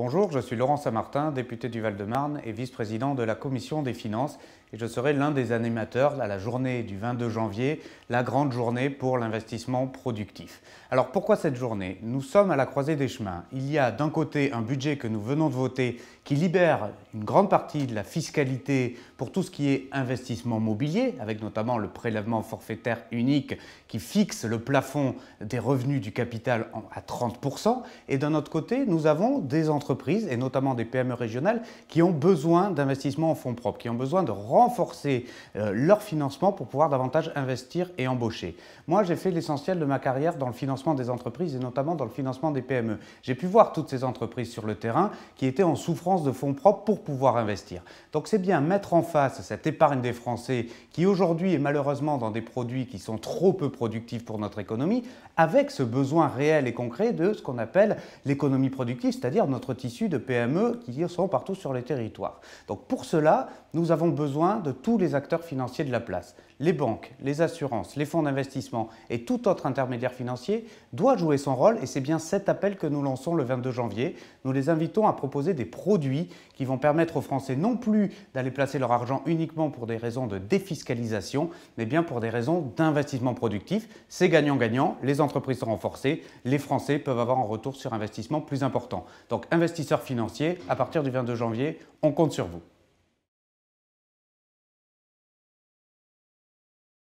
Bonjour, je suis Laurent Saint-Martin, député du Val-de-Marne et vice-président de la Commission des Finances et je serai l'un des animateurs à la journée du 22 janvier, la grande journée pour l'investissement productif. Alors pourquoi cette journée Nous sommes à la croisée des chemins. Il y a d'un côté un budget que nous venons de voter qui libère une grande partie de la fiscalité pour tout ce qui est investissement mobilier, avec notamment le prélèvement forfaitaire unique qui fixe le plafond des revenus du capital à 30%. Et d'un autre côté, nous avons des entreprises et notamment des PME régionales, qui ont besoin d'investissements en fonds propres, qui ont besoin de renforcer euh, leur financement pour pouvoir davantage investir et embaucher. Moi, j'ai fait l'essentiel de ma carrière dans le financement des entreprises et notamment dans le financement des PME. J'ai pu voir toutes ces entreprises sur le terrain qui étaient en souffrance de fonds propres pour pouvoir investir. Donc c'est bien mettre en face cette épargne des Français qui aujourd'hui est malheureusement dans des produits qui sont trop peu productifs pour notre économie, avec ce besoin réel et concret de ce qu'on appelle l'économie productive, c'est-à-dire notre tissu de PME qui sont partout sur les territoires. Donc pour cela, nous avons besoin de tous les acteurs financiers de la place. Les banques, les assurances, les fonds d'investissement et tout autre intermédiaire financier doit jouer son rôle et c'est bien cet appel que nous lançons le 22 janvier. Nous les invitons à proposer des produits qui vont permettre aux Français non plus d'aller placer leur argent uniquement pour des raisons de défiscalisation, mais bien pour des raisons d'investissement productif. C'est gagnant-gagnant, les entreprises sont renforcées, les Français peuvent avoir un retour sur investissement plus important. Donc investissement investisseurs financiers, à partir du 22 janvier, on compte sur vous.